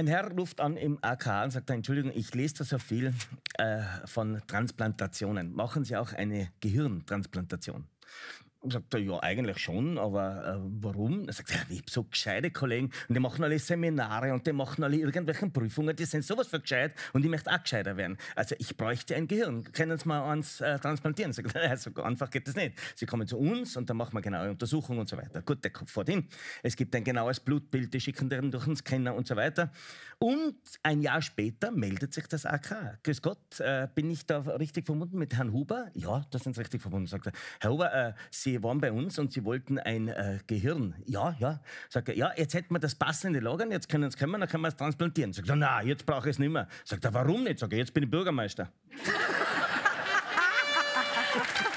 Ein Herr ruft an im AK und sagt, Entschuldigung, ich lese da so viel äh, von Transplantationen. Machen Sie auch eine Gehirntransplantation? Und sagt er, ja, eigentlich schon, aber äh, warum? Er sagt, ja, ich habe so gescheite Kollegen und die machen alle Seminare und die machen alle irgendwelche Prüfungen, die sind sowas für gescheit und ich möchte auch gescheiter werden. Also ich bräuchte ein Gehirn, können Sie mal eins äh, transplantieren? Sagt er, so einfach geht das nicht. Sie kommen zu uns und dann machen wir genaue Untersuchungen und so weiter. Gut, der Kopf fährt hin. Es gibt ein genaues Blutbild, die schicken den durch den Scanner und so weiter. Und ein Jahr später meldet sich das AK. Grüß Gott, äh, bin ich da richtig verbunden mit Herrn Huber? Ja, da sind Sie richtig verbunden, sagt er. Herr Huber, äh, Sie sie waren bei uns und sie wollten ein äh, Gehirn. Ja, ja. Sagt er, ja, jetzt hätten wir das passende Lagern, jetzt können es können, dann können wir es transplantieren. Sagt er, na, jetzt brauche ich es nicht mehr. Sagt er, warum nicht? Sagt er, jetzt bin ich Bürgermeister.